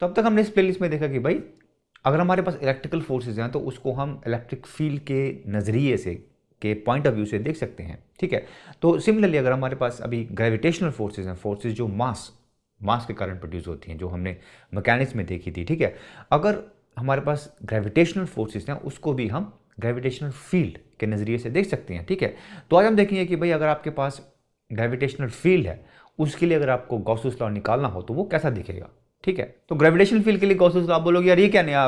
तो अब तक हमने इस प्लेलिस्ट में देखा कि भाई अगर हमारे पास इलेक्ट्रिकल फोर्सेज हैं तो उसको हम इलेक्ट्रिक फील्ड के नज़रिए से के पॉइंट ऑफ व्यू से देख सकते हैं ठीक है तो सिमिलरली अगर हमारे पास अभी ग्रेविटेशनल फोर्सेज हैं फोर्सेज जो मास मास के कारण प्रोड्यूस होती हैं जो हमने मैकेनिक्स में देखी थी ठीक है अगर हमारे पास ग्रेविटेशनल फोर्सेज हैं उसको भी हम ग्रेविटेशनल फील्ड के नज़रिए से देख सकते हैं ठीक है तो आज हम देखेंगे कि भाई अगर आपके पास ग्रेविटेशनल फील्ड है उसके लिए अगर आपको गॉसुस लॉ निकालना हो तो वो कैसा दिखेगा ठीक है तो ग्रेविटेशन फील्ड के लिए गॉसेस आप बोलोगे यार ये क्या नया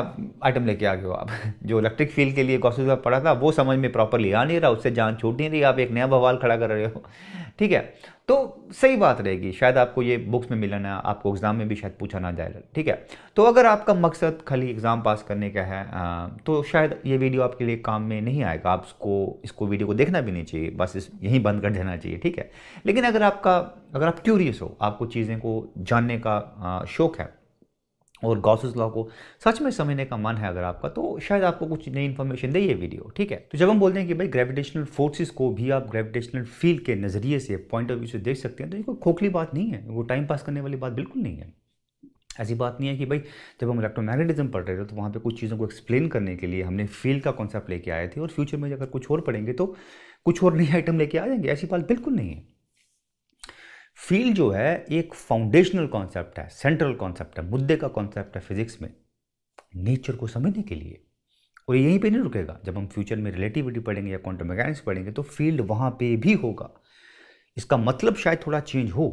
आइटम लेके आ गए हो आप जो इलेक्ट्रिक फील्ड के लिए गॉसेस का पढ़ा था वो समझ में प्रॉपरली आ नहीं रहा उससे जान छूट नहीं रही आप एक नया बवाल खड़ा कर रहे हो ठीक है तो सही बात रहेगी शायद आपको ये बुक्स में मिला ना आपको एग्ज़ाम में भी शायद पूछा ना जाए ठीक है तो अगर आपका मकसद खाली एग्ज़ाम पास करने का है तो शायद ये वीडियो आपके लिए काम में नहीं आएगा आपको इसको वीडियो को देखना भी नहीं चाहिए बस इस यहीं बंद कर देना चाहिए ठीक है लेकिन अगर आपका अगर आप क्यूरियस हो आपको चीज़ें को जानने का शौक़ है और गॉसेस लॉ को सच में समझने का मन है अगर आपका तो शायद आपको कुछ नई इन्फॉर्मेशन दे ये वीडियो ठीक है तो जब हम बोलते हैं कि भाई ग्रेविटेशनल फोर्सेस को भी आप ग्रेविटेशनल फील्ड के नज़रिए से पॉइंट ऑफ व्यू से देख सकते हैं तो ये कोई खोखली बात नहीं है वो टाइम पास करने वाली बात बिल्कुल नहीं है ऐसी बात नहीं है कि भाई जब हम इलेक्ट्रोमैग्नेटिज्म पढ़ रहे थे तो वहाँ पर कुछ चीज़ों को एक्सप्लेन करने के लिए हमने फील्ड का कॉन्सेप्ट लेके आए थे और फ्यूचर में अगर कुछ और पढ़ेंगे तो कुछ और नए आइटम लेके आ जाएंगे ऐसी बात बिल्कुल नहीं है फील्ड जो है एक फाउंडेशनल कॉन्सेप्ट है सेंट्रल कॉन्सेप्ट है मुद्दे का कॉन्सेप्ट है फिजिक्स में नेचर को समझने के लिए और यहीं पे नहीं रुकेगा जब हम फ्यूचर में रिलेटिविटी पढ़ेंगे या क्वांटम मैकेनिक्स पढ़ेंगे तो फील्ड वहाँ पे भी होगा इसका मतलब शायद थोड़ा चेंज हो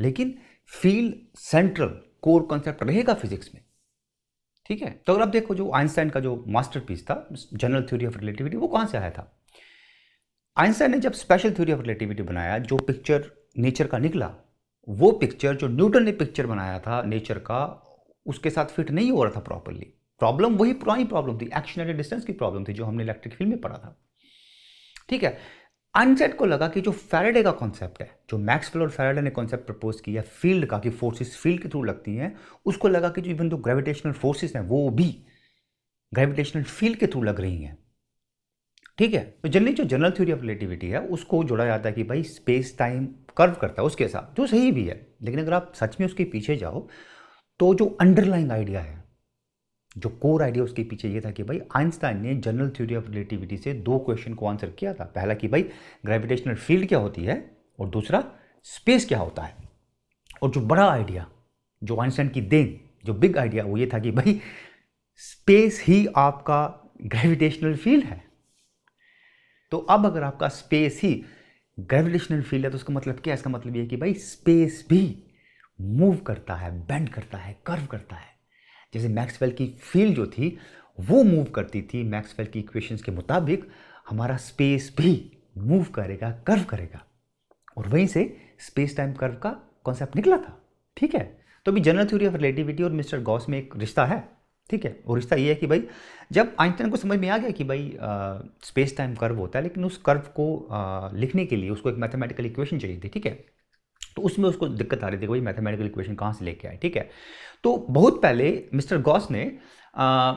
लेकिन फील्ड सेंट्रल कोर कॉन्सेप्ट रहेगा फिजिक्स में ठीक है तो अगर आप देखो जो आइंस्टाइन का जो मास्टर था जनरल थ्योरी ऑफ रिलेटिविटी वो कहाँ से आया था आइंस्टाइन ने जब स्पेशल थ्योरी ऑफ रिलेटिविटी बनाया जो पिक्चर नेचर का निकला वो पिक्चर जो न्यूटन ने पिक्चर बनाया था नेचर का उसके साथ फिट नहीं हो रहा था प्रॉपरली प्रॉब्लम वही पुरानी प्रॉब्लम थी एक्शन एट डिस्टेंस की प्रॉब्लम थी जो हमने इलेक्ट्रिक फील्ड में पढ़ा था ठीक है अनसेट को लगा कि जो फैराडे का कॉन्सेप्ट है जो मैक्सवेल और फैराडे ने कॉन्सेप्ट प्रपोज किया फील्ड का कि फोर्सेस फील्ड के थ्रू लगती हैं उसको लगा कि जो इवन जो ग्रेविटेशनल फोर्सेस हैं वो भी ग्रेविटेशनल फील्ड के थ्रू लग रही हैं ठीक है तो जनरली जो जनरल थ्योरी ऑफ रिलेटिविटी है उसको जोड़ा जाता है कि भाई स्पेस टाइम कर्व करता है उसके हिसाब जो सही भी है लेकिन अगर आप सच में उसके पीछे जाओ तो जो अंडरलाइन आइडिया है जो कोर आइडिया उसके पीछे ये था कि भाई आइंस्टाइन ने जनरल थ्योरी ऑफ रिलेटिविटी से दो क्वेश्चन को आंसर किया था पहला कि भाई ग्रेविटेशनल फील्ड क्या होती है और दूसरा स्पेस क्या होता है और जो बड़ा आइडिया जो आइंस्टाइन की देन जो बिग आइडिया वो ये था कि भाई स्पेस ही आपका ग्रेविटेशनल फील्ड है तो अब अगर आपका स्पेस ही ग्रेविटेशनल फील्ड है तो उसका मतलब क्या है इसका मतलब ये है कि भाई स्पेस भी मूव करता है बेंड करता है कर्व करता है जैसे मैक्सवेल की फील्ड जो थी वो मूव करती थी मैक्सवेल की इक्वेशंस के मुताबिक हमारा स्पेस भी मूव करेगा कर्व करेगा और वहीं से स्पेस टाइम कर्व का कॉन्सेप्ट निकला था ठीक है तो अभी जनरल थ्योरी ऑफ रिलेटिविटी और मिस्टर गॉस में एक रिश्ता है ठीक है और रिश्ता ये है कि भाई जब आइंस्टाइन को समझ में आ गया कि भाई स्पेस टाइम कर्व होता है लेकिन उस कर्व को आ, लिखने के लिए उसको एक मैथमेटिकल इक्वेशन चाहिए थी ठीक है तो उसमें उसको दिक्कत आ रही थी भाई मैथमेटिकल इक्वेशन कहाँ से लेके आए ठीक है तो बहुत पहले मिस्टर गॉस ने आ,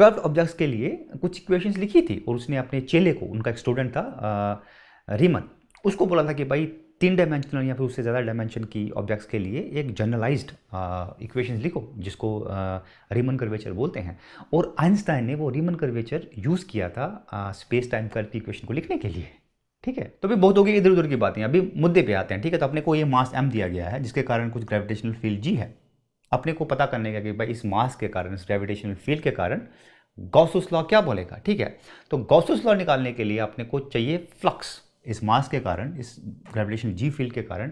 कर्व ऑब्जेक्ट्स के लिए कुछ इक्वेशन लिखी थी और उसने अपने चेले को उनका एक स्टूडेंट था आ, रीमन उसको बोला था कि भाई तीन डायमेंशनल या फिर उससे ज़्यादा डायमेंशन की ऑब्जेक्ट्स के लिए एक जर्नलाइज्ड इक्वेशन लिखो जिसको रीमन कर्वेचर बोलते हैं और आइंस्टाइन ने वो रीमन कर्वेचर यूज़ किया था स्पेस टाइम कर्व की इक्वेशन को लिखने के लिए ठीक है तो भी बहुत होगी इधर उधर की बातें अभी मुद्दे पे आते हैं ठीक है तो अपने को ये मास एम दिया गया है जिसके कारण कुछ ग्रेविटेशनल फील्ड जी है अपने को पता करने का कि भाई इस मास के कारण इस ग्रेविटेशनल फील्ड के कारण गौसुस लॉ क्या बोलेगा ठीक है तो गौसुस लॉ निकालने के लिए अपने को चाहिए फ्लक्स इस मास के कारण इस ग्रेविटेशन जी फील्ड के कारण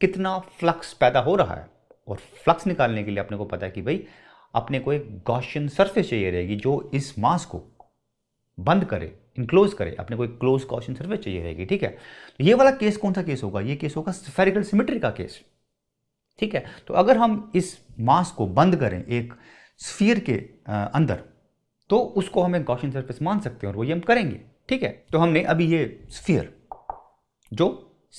कितना फ्लक्स पैदा हो रहा है और फ्लक्स निकालने के लिए अपने को पता है कि भाई अपने को एक गॉशियन सरफेस चाहिए रहेगी जो इस मास को बंद करे इनक्लोज करे अपने को एक क्लोज गॉशियन सरफेस चाहिए रहेगी ठीक है तो ये वाला केस कौन सा केस होगा ये केस होगा स्फेरिकल सिमेट्री का केस ठीक है तो अगर हम इस मास को बंद करें एक स्फीयर के अंदर तो उसको हम एक गॉशियन सर्फेस मान सकते हैं और वही हम करेंगे ठीक है तो हमने अभी ये स्फीयर जो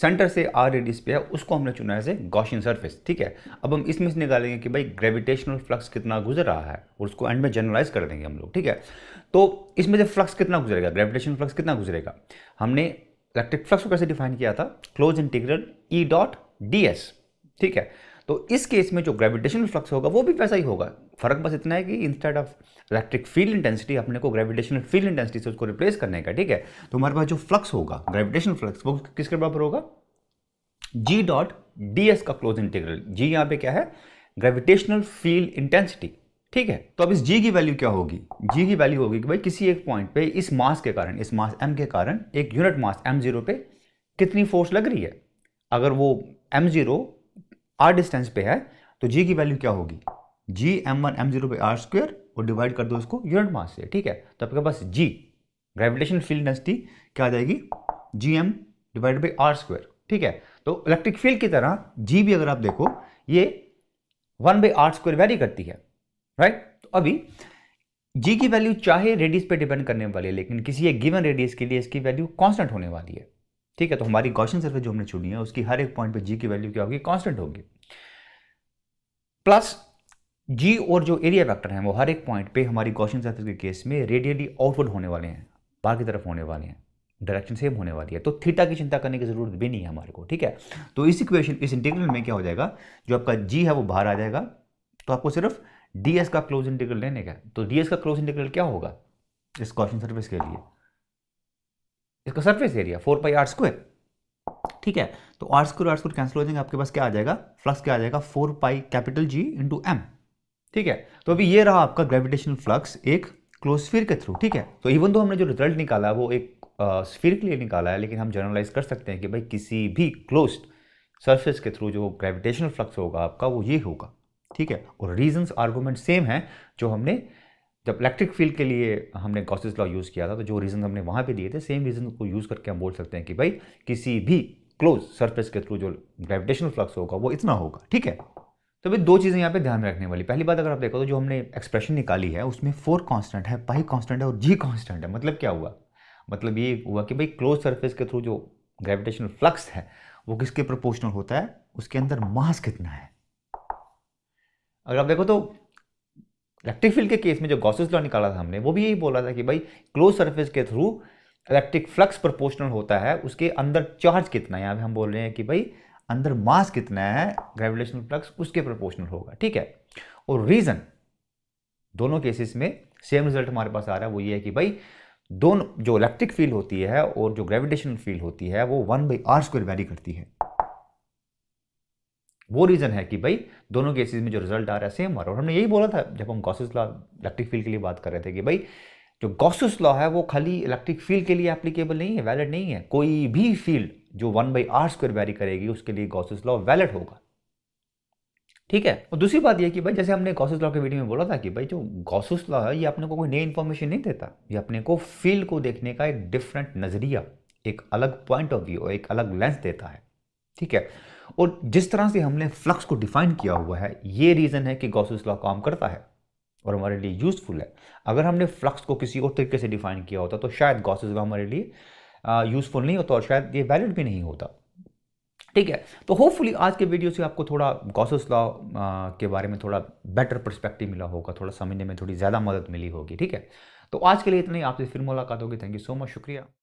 सेंटर से आर रेडियस पे है उसको हमने चुना है गॉशियन सरफेस ठीक है अब हम इसमें से निकालेंगे कि भाई ग्रेविटेशनल फ्लक्स कितना गुजर रहा है और उसको एंड में जनरलाइज कर देंगे हम लोग ठीक है तो इसमें से फ्लक्स कितना गुजरेगा ग्रेविटेशनल फ्लक्स कितना गुजरेगा हमने इलेक्ट्रिक फ्लक्स को कैसे डिफाइन किया था close integral E dot D ठीक है तो इस केस में जो ग्रेविटेशनल फ्लक्स होगा वो भी वैसा ही होगा फर्क बस इतना है कि instead of electric field intensity अपने को ग्रेविटेशनल फील्ड इंटेंसिटी से उसको रिप्लेस करने का ठीक है तो हमारे पास जो फ्लक्स होगा ग्रेविटेशनल फ्लक्स वो किसके बराबर होगा जी डॉट डी एस का क्लोज इंटीग्रल जी यहां पर क्या है ग्रेविटेशनल फील्ड इंटेंसिटी ठीक है तो अब इस जी की वैल्यू क्या होगी जी की वैल्यू होगी कि भाई किसी एक पॉइंट पे इस मास के कारण इस मास एम के कारण एक यूनिट मास एम जीरो पे कितनी फोर्स लग रही है अगर वो एम जीरो आर डिस्टेंस पे है तो जी की वैल्यू क्या होगी G M one M zero by R square और डिवाइड कर दो इसको यूनिट मास से ठीक है तो आपके पास जी ग्रेविटेशन फील्ड डेंसिटी क्या आ जाएगी G M divide by R square ठीक है तो इलेक्ट्रिक फील्ड की तरह जी भी अगर आप देखो ये one by R square vary करती है राइट तो अभी जी की वैल्यू चाहे रेडियस पे डिपेंड करने वाली है लेकिन किसी एक गिवन रेडियस के लिए इसकी वैल्यू कांस्टेंट होने वाली है ठीक है तो हमारी क्वेश्चन सर्फेस जो हमने चुनी है उसकी हर एक पॉइंट पे जी की वैल्यू क्या होगी कांस्टेंट होगी प्लस जी और जो एरिया वेक्टर हैं वो हर एक पॉइंट पे हमारी क्वेश्चन सर्फेस के केस में रेडियली आउटवर्ड होने वाले हैं बाहर की तरफ होने वाले हैं डायरेक्शन सेम होने वाली है तो थीटा की चिंता करने की जरूरत भी नहीं है हमारे को ठीक है तो इस इक्वेशन इस इंटीग्रल में क्या हो जाएगा जो आपका जी है वो बाहर आ जाएगा तो आपको सिर्फ डी का क्लोज इंटीग्रल लेने का तो डी का क्लोज इंटीग्रल क्या होगा इस क्वेश्चन सर्विस के लिए इसका surface area four pi R square ठीक है तो R square R square cancel हो जाएंगे आपके पास क्या आ जाएगा फ्लक्स क्या आ जाएगा four pi capital G into M ठीक है तो अभी ये रहा आपका ग्रेविटेशनल फ्लक्स एक क्लोज स्फीयर के थ्रू ठीक है तो इवन तो हमने जो रिजल्ट निकाला है वो एक स्फीयर के लिए निकाला है लेकिन हम जनरलाइज कर सकते हैं कि भाई किसी भी क्लोज सरफेस के थ्रू जो ग्रेविटेशनल फ्लक्स होगा आपका वो ये होगा ठीक है और रीजंस आर्गूमेंट सेम है जो हमने जब इलेक्ट्रिक फील्ड के लिए हमने गॉसिस लॉ यूज़ किया था तो जो रीज़न हमने वहाँ पे दिए थे सेम रीज़न को यूज़ करके हम बोल सकते हैं कि भाई किसी भी क्लोज सरफेस के थ्रू जो ग्रेविटेशनल फ्लक्स होगा वो इतना होगा ठीक है तो भाई दो चीज़ें यहाँ पे ध्यान रखने वाली पहली बात अगर आप देखो तो जो हमने एक्सप्रेशन निकाली है उसमें फोर कॉन्स्टेंट है पाई कॉन्स्टेंट है और जी कॉन्स्टेंट है मतलब क्या हुआ मतलब ये हुआ कि भाई क्लोज सर्फेस के थ्रू जो ग्रेविटेशनल फ्लक्स है वो किसके प्रपोर्शनल होता है उसके अंदर मास कितना है अगर आप देखो तो इलेक्ट्रिक फील्ड के केस में जो गॉसेस लॉ निकाला था हमने वो भी यही बोला था कि भाई क्लोज सर्फेस के थ्रू इलेक्ट्रिक फ्लक्स प्रोपोर्शनल होता है उसके अंदर चार्ज कितना है यहाँ पर हम बोल रहे हैं कि भाई अंदर मास कितना है ग्रेविटेशनल फ्लक्स उसके प्रोपोर्शनल होगा ठीक है और रीज़न दोनों केसेस में सेम रिजल्ट हमारे पास आ रहा है वो ये है कि भाई दोनों जो इलेक्ट्रिक फील्ड होती है और जो ग्रेविटेशनल फील्ड होती है वो one by R square vary करती है वो रीज़न है कि भाई दोनों केसेस में जो रिजल्ट आ रहा है सेम आ रहा है और हमने यही बोला था जब हम गॉसिस लॉ इलेक्ट्रिक फील्ड के लिए बात कर रहे थे कि भाई जो गॉसिस लॉ है वो खाली इलेक्ट्रिक फील्ड के लिए एप्लीकेबल नहीं है वैलिड नहीं है कोई भी फील्ड जो one by R square vary करेगी उसके लिए गॉसिस लॉ वैलिड होगा ठीक है और दूसरी बात यह कि भाई जैसे हमने गॉसिस लॉ के वीडियो में बोला था कि भाई जो गॉसिस लॉ है ये अपने को कोई नई इन्फॉर्मेशन नहीं देता ये अपने को फील्ड को देखने का एक डिफरेंट नज़रिया एक अलग पॉइंट ऑफ व्यू एक अलग लेंस देता है ठीक है और जिस तरह से हमने फ्लक्स को डिफाइन किया हुआ है ये रीज़न है कि गॉसिस लॉ काम करता है और हमारे लिए यूज़फुल है अगर हमने फ्लक्स को किसी और तरीके से डिफाइन किया होता तो शायद गॉसिस लॉ हमारे लिए यूज़फुल नहीं होता और शायद ये वैलिड भी नहीं होता ठीक है तो होपफुली आज के वीडियो से आपको थोड़ा गॉसिस लॉ के बारे में थोड़ा बेटर परस्पेक्टिव मिला होगा थोड़ा समझने में थोड़ी ज़्यादा मदद मिली होगी ठीक है तो आज के लिए इतना ही आपसे फिर मुलाकात होगी थैंक यू सो मच शुक्रिया